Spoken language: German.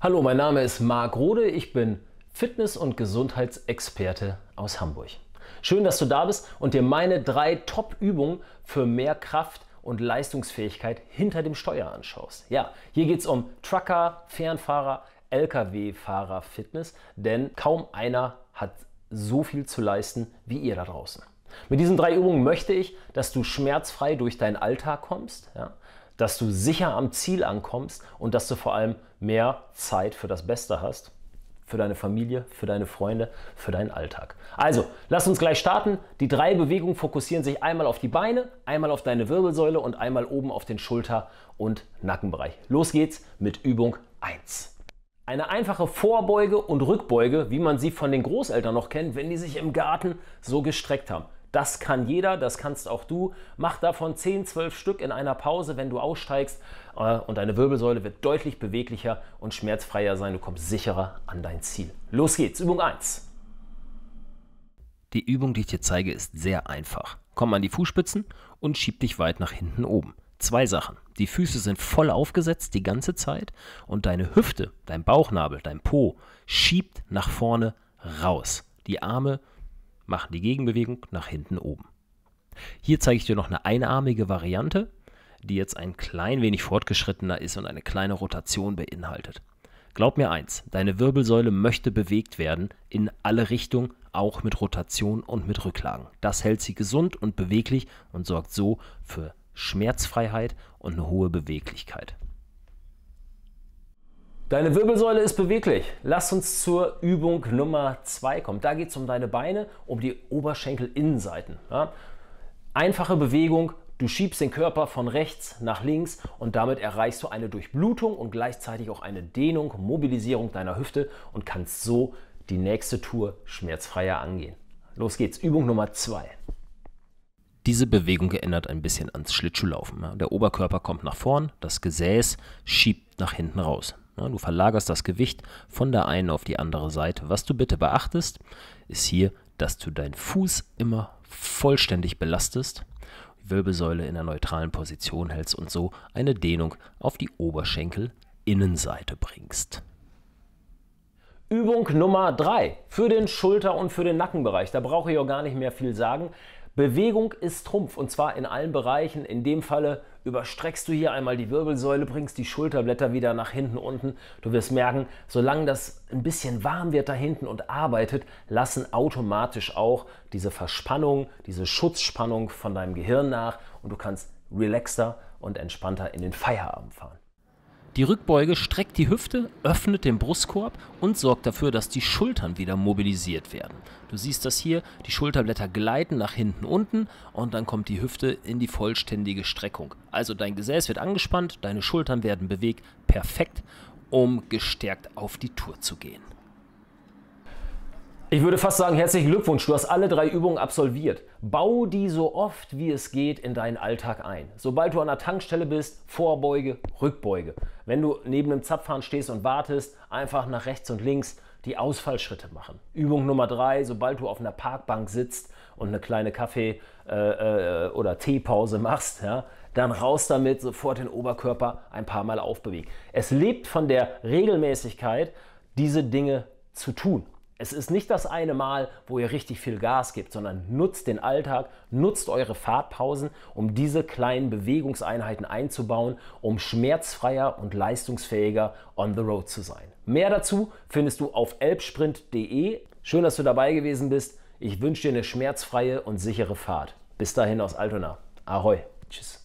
Hallo, mein Name ist Marc Rode, ich bin Fitness- und Gesundheitsexperte aus Hamburg. Schön, dass du da bist und dir meine drei Top-Übungen für mehr Kraft und Leistungsfähigkeit hinter dem Steuer anschaust. Ja, hier geht es um Trucker, Fernfahrer, Lkw-Fahrer Fitness, denn kaum einer hat so viel zu leisten wie ihr da draußen. Mit diesen drei Übungen möchte ich, dass du schmerzfrei durch deinen Alltag kommst, ja, dass du sicher am Ziel ankommst und dass du vor allem mehr Zeit für das Beste hast, für deine Familie, für deine Freunde, für deinen Alltag. Also, lass uns gleich starten. Die drei Bewegungen fokussieren sich einmal auf die Beine, einmal auf deine Wirbelsäule und einmal oben auf den Schulter- und Nackenbereich. Los geht's mit Übung 1. Eine einfache Vorbeuge und Rückbeuge, wie man sie von den Großeltern noch kennt, wenn die sich im Garten so gestreckt haben. Das kann jeder, das kannst auch du. Mach davon 10, 12 Stück in einer Pause, wenn du aussteigst äh, und deine Wirbelsäule wird deutlich beweglicher und schmerzfreier sein. Du kommst sicherer an dein Ziel. Los geht's, Übung 1. Die Übung, die ich dir zeige, ist sehr einfach. Komm an die Fußspitzen und schieb dich weit nach hinten oben. Zwei Sachen. Die Füße sind voll aufgesetzt die ganze Zeit und deine Hüfte, dein Bauchnabel, dein Po schiebt nach vorne raus. Die Arme machen die Gegenbewegung nach hinten oben. Hier zeige ich dir noch eine einarmige Variante, die jetzt ein klein wenig fortgeschrittener ist und eine kleine Rotation beinhaltet. Glaub mir eins, deine Wirbelsäule möchte bewegt werden in alle Richtungen, auch mit Rotation und mit Rücklagen. Das hält sie gesund und beweglich und sorgt so für Schmerzfreiheit und eine hohe Beweglichkeit. Deine Wirbelsäule ist beweglich. Lass uns zur Übung Nummer 2 kommen. Da geht es um deine Beine, um die Oberschenkelinnenseiten. Ja? Einfache Bewegung. Du schiebst den Körper von rechts nach links und damit erreichst du eine Durchblutung und gleichzeitig auch eine Dehnung, Mobilisierung deiner Hüfte und kannst so die nächste Tour schmerzfreier angehen. Los geht's, Übung Nummer 2. Diese Bewegung erinnert ein bisschen ans Schlittschuhlaufen. Der Oberkörper kommt nach vorn, das Gesäß schiebt nach hinten raus du verlagerst das Gewicht von der einen auf die andere Seite. Was du bitte beachtest, ist hier, dass du deinen Fuß immer vollständig belastest, die Wirbelsäule in der neutralen Position hältst und so eine Dehnung auf die Oberschenkelinnenseite bringst. Übung Nummer 3 für den Schulter- und für den Nackenbereich. Da brauche ich auch gar nicht mehr viel sagen. Bewegung ist Trumpf und zwar in allen Bereichen. In dem Falle überstreckst du hier einmal die Wirbelsäule, bringst die Schulterblätter wieder nach hinten unten. Du wirst merken, solange das ein bisschen warm wird da hinten und arbeitet, lassen automatisch auch diese Verspannung, diese Schutzspannung von deinem Gehirn nach und du kannst relaxter und entspannter in den Feierabend fahren. Die Rückbeuge streckt die Hüfte, öffnet den Brustkorb und sorgt dafür, dass die Schultern wieder mobilisiert werden. Du siehst das hier, die Schulterblätter gleiten nach hinten unten und dann kommt die Hüfte in die vollständige Streckung. Also dein Gesäß wird angespannt, deine Schultern werden bewegt, perfekt, um gestärkt auf die Tour zu gehen. Ich würde fast sagen, herzlichen Glückwunsch, du hast alle drei Übungen absolviert. Bau die so oft wie es geht in deinen Alltag ein. Sobald du an der Tankstelle bist, Vorbeuge, Rückbeuge. Wenn du neben einem Zapfhahn stehst und wartest, einfach nach rechts und links die Ausfallschritte machen. Übung Nummer drei, sobald du auf einer Parkbank sitzt und eine kleine Kaffee- äh, äh, oder Teepause machst, ja, dann raus damit, sofort den Oberkörper ein paar Mal aufbewegen. Es lebt von der Regelmäßigkeit, diese Dinge zu tun. Es ist nicht das eine Mal, wo ihr richtig viel Gas gebt, sondern nutzt den Alltag, nutzt eure Fahrtpausen, um diese kleinen Bewegungseinheiten einzubauen, um schmerzfreier und leistungsfähiger on the road zu sein. Mehr dazu findest du auf elbsprint.de. Schön, dass du dabei gewesen bist. Ich wünsche dir eine schmerzfreie und sichere Fahrt. Bis dahin aus Altona. Ahoi. Tschüss.